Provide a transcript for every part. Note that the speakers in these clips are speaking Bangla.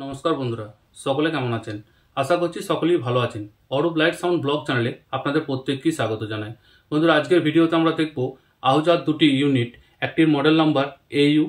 নমস্কার বন্ধুরা সকলে কেমন আছেন আশা করছি সকলেই ভালো আছেন অরূপ লাইট সাউন্ড ব্লগ চ্যানেলে আপনাদের প্রত্যেককেই স্বাগত জানাই বন্ধুরা আজকের ভিডিওতে আমরা দেখব আহুজার দুটি ইউনিট একটির মডেল নাম্বার এইউ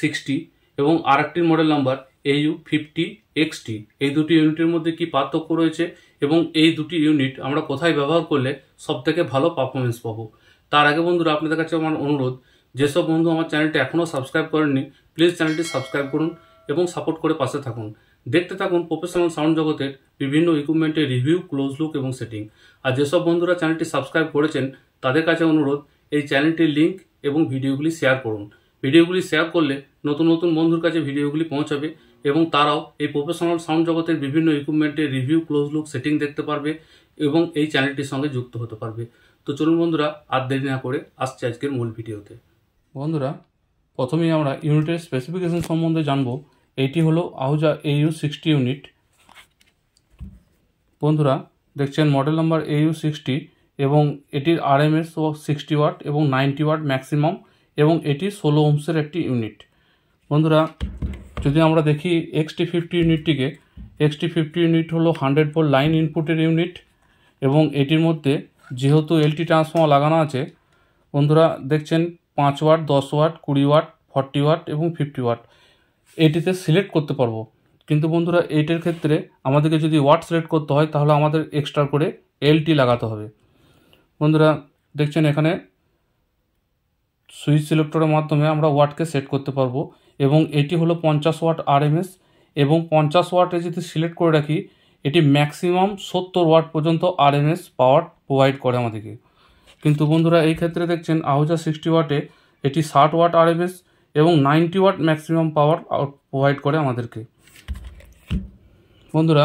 সিক্সটি এবং আর একটির model number AU fifty XT এই দুটি ইউনিটের মধ্যে কি পার্থক্য রয়েছে এবং এই দুটি ইউনিট আমরা কোথায় ব্যবহার করলে সবথেকে ভালো পারফরমেন্স পাবো তার আগে বন্ধুরা আপনাদের কাছে আমার অনুরোধ যেসব বন্ধু আমার চ্যানেলটি এখনও সাবস্ক্রাইব করেননি প্লিজ চ্যানেলটি সাবস্ক্রাইব করুন এবং সাপোর্ট করে পাশে থাকুন দেখতে থাকুন প্রফেশনাল সাউন্ড জগতের বিভিন্ন ইকুইপমেন্টের রিভিউ ক্লোজ লুক এবং সেটিং আর যেসব বন্ধুরা চ্যানেলটি সাবস্ক্রাইব করেছেন তাদের কাছে অনুরোধ এই চ্যানেলটির লিঙ্ক এবং ভিডিওগুলি শেয়ার করুন ভিডিওগুলি শেয়ার করলে নতুন নতুন বন্ধুর কাছে ভিডিওগুলি পৌঁছাবে এবং তারাও এই প্রফেশনাল সাউন্ড জগতের বিভিন্ন ইকুইপমেন্টের রিভিউ ক্লোজ লুক সেটিং দেখতে পারবে এবং এই চ্যানেলটির সঙ্গে যুক্ত হতে পারবে তো চলুন বন্ধুরা আর দেরি না করে আসছে আজকের মূল ভিডিওতে বন্ধুরা প্রথমেই আমরা ইউনিটের স্পেসিফিকেশন সম্বন্ধে জানবো এটি হলো আহুজা এইউ সিক্সটি ইউনিট বন্ধুরা দেখছেন মডেল নাম্বার এইউ সিক্সটি এবং এটির আরএমএস ও সিক্সটি ওয়াট এবং নাইনটি ওয়াট ম্যাক্সিমাম এবং এটি ষোলো ওমসের একটি ইউনিট বন্ধুরা যদি আমরা দেখি এক্সটি ফিফটি ইউনিটটিকে এক্সটি ফিফটি ইউনিট হলো হান্ড্রেড ফোর লাইন ইনপুটের ইউনিট এবং এটির মধ্যে যেহেতু এলটি ট্রান্সফর্মার লাগানো আছে বন্ধুরা দেখছেন পাঁচ ওয়াট দশ ওয়াট কুড়ি ওয়াট ফর্টি ওয়াট এবং ফিফটি ওয়াট এটিতে সিলেক্ট করতে পারবো কিন্তু বন্ধুরা এইটের ক্ষেত্রে আমাদেরকে যদি ওয়াট সিলেক্ট করতে হয় তাহলে আমাদের এক্সট্রা করে এলটি লাগাতে হবে বন্ধুরা দেখছেন এখানে সুইচ সিলেক্টরের মাধ্যমে আমরা ওয়াটকে সেট করতে পারবো এবং এটি হলো পঞ্চাশ ওয়াট আরএমএস এবং পঞ্চাশ ওয়াটে যদি সিলেক্ট করে রাখি এটি ম্যাক্সিমাম সত্তর ওয়াট পর্যন্ত এস পাওয়ার প্রোভাইড করে আমাদেরকে কিন্তু বন্ধুরা এই ক্ষেত্রে দেখছেন আহজা সিক্সটি ওয়াটে এটি ষাট ওয়াট এস এবং ninety watt maximum power provide করে আমাদেরকে বন্ধুরা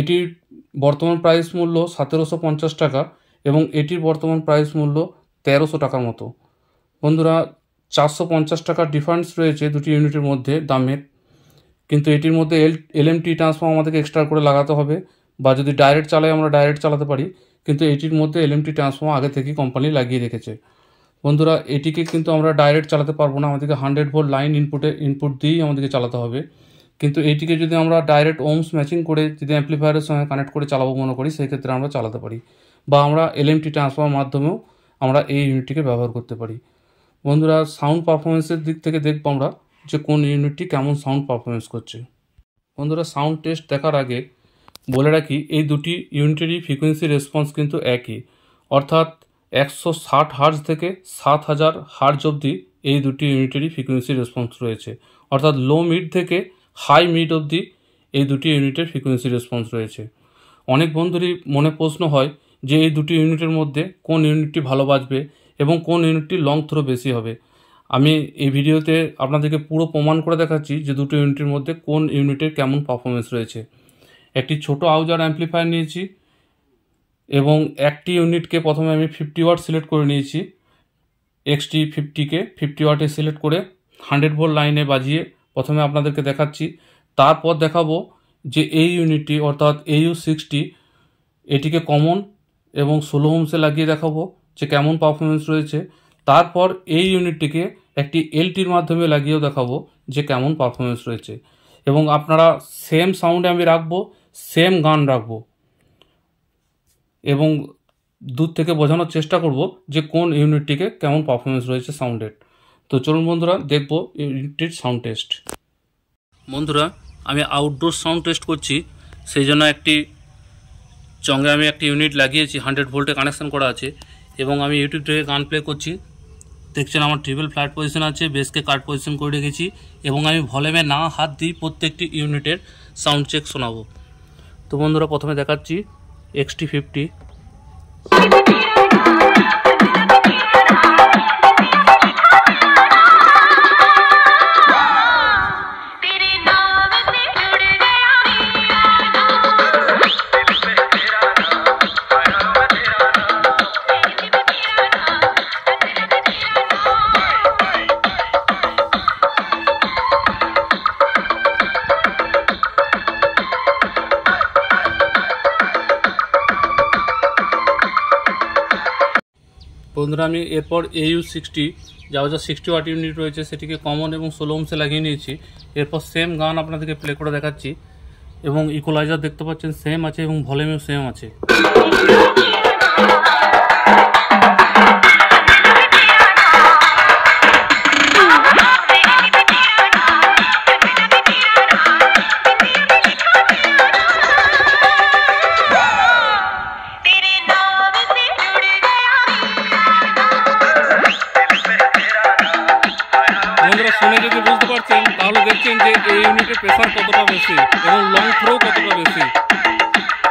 এটির বর্তমান প্রাইস মূল্য সতেরোশো পঞ্চাশ টাকা এবং এটির বর্তমান প্রাইস মূল্য তেরোশো টাকার মতো বন্ধুরা চারশো পঞ্চাশ টাকার ডিফারেন্স রয়েছে দুটি ইউনিটের মধ্যে দামের কিন্তু এটির মধ্যে এল এলএমটি ট্রান্সফর্ম আমাদেরকে এক্সট্রা করে লাগাতে হবে বা যদি ডাইরেক্ট চালাই আমরা ডাইরেক্ট চালাতে পারি কিন্তু এটির মধ্যে এলএমটি ট্রান্সফর্ম আগে থেকেই কোম্পানি লাগিয়ে রেখেছে বন্ধুরা এটিকে কিন্তু আমরা ডাইরেক্ট চালাতে পারবো না আমাদেরকে হান্ড্রেড ভোল্ট লাইন ইনপুটে ইনপুট দিয়েই আমাদেরকে চালাতে হবে কিন্তু এটিকে যদি আমরা ডাইরেক্ট ওমস ম্যাচিং করে যদি অ্যাম্প্লিফায়ারের সঙ্গে কানেক্ট করে চালাবো মনে করি সেই ক্ষেত্রে আমরা চালাতে পারি বা আমরা এলএমটি ট্রান্সফর্মার মাধ্যমেও আমরা এই ইউনিটটিকে ব্যবহার করতে পারি বন্ধুরা সাউন্ড পারফরমেন্সের দিক থেকে দেখবো আমরা যে কোন ইউনিটটি কেমন সাউন্ড পারফরমেন্স করছে বন্ধুরা সাউন্ড টেস্ট দেখার আগে বলে রাখি এই দুটি ইউনিটেরই ফ্রিকোয়েন্সি রেসপন্স কিন্তু একই অর্থাৎ একশো ষাট হার্জ থেকে সাত হাজার হার্জ অবধি এই দুটি ইউনিটেরই ফ্রিকোয়েন্সি রেসপন্স রয়েছে অর্থাৎ লো মিড থেকে হাই মিড অবধি এই দুটি ইউনিটের ফ্রিকোয়েন্সি রেসপন্স রয়েছে অনেক বন্ধুরই মনে প্রশ্ন হয় যে এই দুটি ইউনিটের মধ্যে কোন ইউনিটটি ভালো বাজবে এবং কোন ইউনিটটি লং থ্রো বেশি হবে আমি এই ভিডিওতে আপনাদেরকে পুরো প্রমাণ করে দেখাচ্ছি যে দুটো ইউনিটের মধ্যে কোন ইউনিটের কেমন পারফরমেন্স রয়েছে একটি ছোট আউজার অ্যাম্পলিফায়ার নিয়েছি এবং একটি ইউনিটকে প্রথমে আমি ফিফটি ওয়াট সিলেক্ট করে নিয়েছি এক্সটি ফিফটিকে ফিফটি ওয়াটে সিলেক্ট করে হান্ড্রেড ভোল লাইনে বাজিয়ে প্রথমে আপনাদেরকে দেখাচ্ছি তারপর দেখাবো যে এই ইউনিটটি অর্থাৎ এইউ সিক্সটি এটিকে কমন এবং ষোলো হোমসে লাগিয়ে দেখাবো যে কেমন পারফরমেন্স রয়েছে তারপর এই ইউনিটটিকে একটি এলটির মাধ্যমে লাগিয়েও দেখাবো যে কেমন পারফরমেন্স রয়েছে এবং আপনারা সেম সাউন্ডে আমি রাখবো সেম গান রাখবো এবং দূর থেকে বোঝানোর চেষ্টা করব যে কোন ইউনিটটিকে কেমন পারফরমেন্স রয়েছে সাউন্ডের তো চলুন বন্ধুরা দেখব ইউনিটটির সাউন্ড টেস্ট বন্ধুরা আমি আউটডোর সাউন্ড টেস্ট করছি সেই জন্য একটি চঙ্গে আমি একটি ইউনিট লাগিয়েছি হান্ড্রেড ভোল্টে কানেকশান করা আছে এবং আমি ইউটিউব থেকে গান প্লে করছি দেখছেন আমার ট্রিপল ফ্ল্যাট পজিশন আছে বেসকে কাট পজিশন করে রেখেছি এবং আমি ভলিউমে না হাত দিই প্রত্যেকটি ইউনিটের সাউন্ড চেক শোনাবো তো বন্ধুরা প্রথমে দেখাচ্ছি XT50 বন্ধুরা আমি এরপর এইউ সিক্সটি যা যা সিক্সটি ওয়াট ইউনিট রয়েছে সেটিকে কমন এবং সোলো ওমসে লাগিয়ে নিয়েছি এরপর সেম গান আপনাদেরকে প্লে করে দেখাচ্ছি এবং ইকোলাইজার দেখতে পাচ্ছেন সেম আছে এবং ভলিউমেও সেম আছে এবং লং থ্রো কতটা বেশি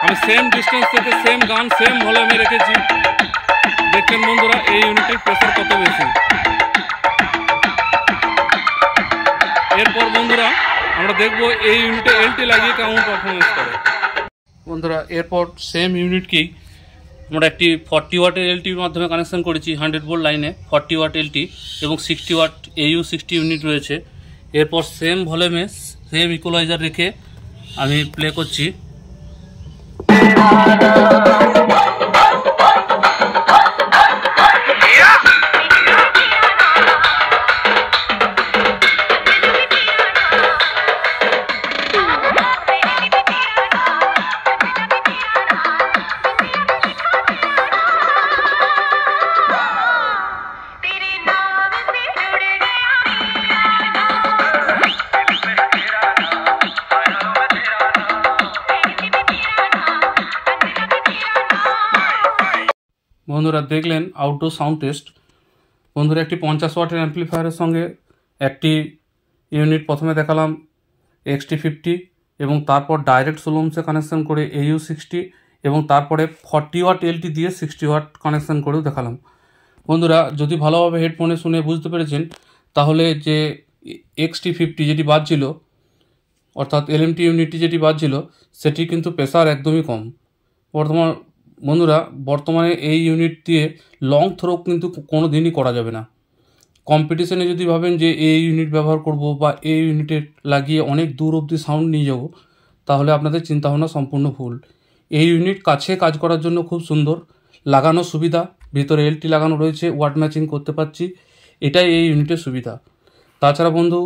আমি সেম ডিস্টেন্স থেকে সেম গান সেম ভলিউমে রেখেছি দেখলেন বন্ধুরা এই ইউনিটের প্রেশার কত বেশি এরপর বন্ধুরা আমরা দেখব এই ইউনিটে এলটি লাগিয়ে কেমন পারফরমেন্স করে বন্ধুরা এরপর সেম ইউনিটকেই আমরা একটি ফর্টি ওয়াটের এলটির মাধ্যমে কানেকশন করেছি হান্ড্রেড বোর্ড লাইনে ফর্টি ওয়াট এলটি এবং sixty watt AU sixty unit রয়েছে এরপর সেম ভলিউমে সেম ইকুলাইজার রেখে আমি প্লে করছি বন্ধুরা দেখলেন আউটডোর সাউন্ড টেস্ট বন্ধুরা একটি পঞ্চাশ ওয়াটের অ্যাম্প্লিফায়ারের সঙ্গে একটি ইউনিট প্রথমে দেখালাম এক্সটি ফিফটি এবং তারপর ডাইরেক্ট সোলোমসে কানেকশন করে এইউ সিক্সটি এবং তারপরে ফর্টি ওয়াট এলটি দিয়ে সিক্সটি ওয়াট কানেকশান করেও দেখালাম বন্ধুরা যদি ভালোভাবে হেডফোনে শুনে বুঝতে পেরেছেন তাহলে যে এক্সটি ফিফটি যেটি বাজছিল অর্থাৎ এলএমটি ইউনিটটি যেটি বাজছিল সেটি কিন্তু প্রেসার একদমই কম বর্তমান বন্ধুরা বর্তমানে এই ইউনিট দিয়ে লং থ্রো কিন্তু কোনো দিনই করা যাবে না কম্পিটিশনে যদি ভাবেন যে এই ইউনিট ব্যবহার করব বা এই ইউনিটে লাগিয়ে অনেক দূর অবধি সাউন্ড নিয়ে যাব তাহলে আপনাদের চিন্তাভাবনা সম্পূর্ণ ভুল এই ইউনিট কাছে কাজ করার জন্য খুব সুন্দর লাগানো সুবিধা ভিতরে এলটি লাগানো রয়েছে ওয়াট ম্যাচিং করতে পারছি এটাই এই ইউনিটের সুবিধা তাছাড়া বন্ধু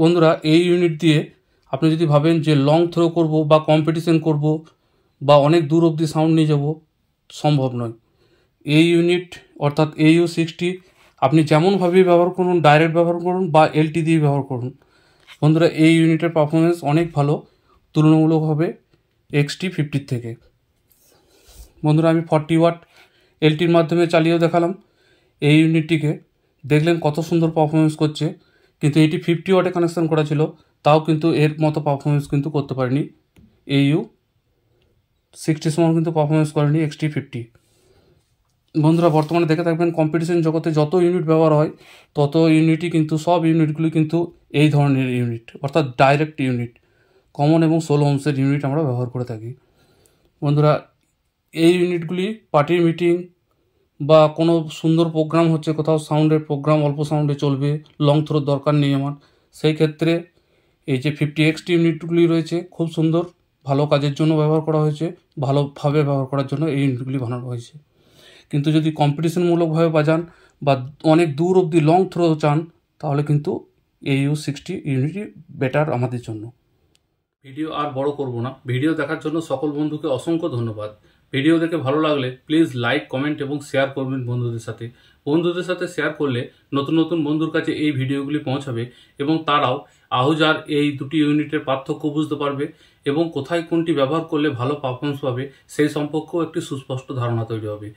বন্ধুরা এই ইউনিট দিয়ে আপনি যদি ভাবেন যে লং থ্রো করব বা কম্পিটিশন করব বা অনেক দূর অবধি সাউন্ড নিয়ে যাব সম্ভব নয় এই ইউনিট অর্থাৎ এইউ সিক্সটি আপনি যেমনভাবেই ব্যবহার করুন ডাইরেক্ট ব্যবহার করুন বা এলটি দিয়ে ব্যবহার করুন বন্ধুরা এই ইউনিটের পারফরমেন্স অনেক ভালো তুলনামূলকভাবে এক্সটি ফিফটির থেকে বন্ধুরা আমি ফর্টি ওয়াট এলটির মাধ্যমে চালিয়েও দেখালাম এই ইউনিটটিকে দেখলেন কত সুন্দর পারফরমেন্স করছে কিন্তু এটি ফিফটি ওয়াটে কানেকশান করা ছিল তাও কিন্তু এর মতো পারফরমেন্স কিন্তু করতে পারেনি এইউ সিক্সটি সমান কিন্তু পারফরমেন্স করেনি এক্সটি ফিফটি বন্ধুরা বর্তমানে দেখে থাকবেন কম্পিটিশন জগতে যত ইউনিট ব্যবহার হয় তত ইউনিটই কিন্তু সব ইউনিটগুলি কিন্তু এই ধরনের ইউনিট অর্থাৎ ডাইরেক্ট ইউনিট কমন এবং সোলো অংশের ইউনিট আমরা ব্যবহার করে থাকি বন্ধুরা এই ইউনিটগুলি পার্টির মিটিং বা কোনো সুন্দর প্রোগ্রাম হচ্ছে কোথাও সাউন্ডের প্রোগ্রাম অল্প সাউন্ডে চলবে লং থ্রোর দরকার নেই আমার সেই ক্ষেত্রে এই যে ফিফটি এক্সটি ইউনিটগুলি রয়েছে খুব সুন্দর ভালো কাজের জন্য ব্যবহার করা হয়েছে ভালোভাবে ব্যবহার করার জন্য এই ইউনিটগুলি বানানো হয়েছে কিন্তু যদি কম্পিটিশনমূলকভাবে বাজান বা অনেক দূর অবধি লং থ্রো চান তাহলে কিন্তু এই ইউ সিক্সটি ইউনিটই বেটার আমাদের জন্য ভিডিও আর বড় করব না ভিডিও দেখার জন্য সকল বন্ধুকে অসংখ্য ধন্যবাদ ভিডিও দেখে ভালো লাগলে প্লিজ লাইক কমেন্ট এবং শেয়ার করবেন বন্ধুদের সাথে বন্ধুদের সাথে শেয়ার করলে নতুন নতুন বন্ধুর কাছে এই ভিডিওগুলি পৌঁছাবে এবং তারাও আহুজার এই দুটি ইউনিটের পার্থক্য বুঝতে পারবে এবং কোথায় কোনটি ব্যবহার করলে ভালো পারফরমেন্স পাবে সেই সম্পর্কেও একটি সুস্পষ্ট ধারণা তৈরি হবে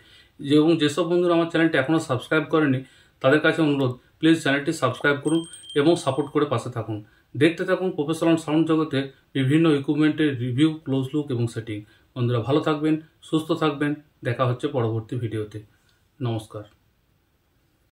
এবং যেসব বন্ধুরা আমার চ্যানেলটি এখনও সাবস্ক্রাইব করেনি তাদের কাছে অনুরোধ প্লিজ চ্যানেলটি সাবস্ক্রাইব করুন এবং সাপোর্ট করে পাশে থাকুন দেখতে থাকুন প্রফেশনাল সাউন্ড জগতে বিভিন্ন ইকুইপমেন্টের রিভিউ ক্লোজ লুক এবং সেটিং বন্ধুরা ভালো থাকবেন সুস্থ থাকবেন দেখা হচ্ছে পরবর্তী ভিডিওতে নমস্কার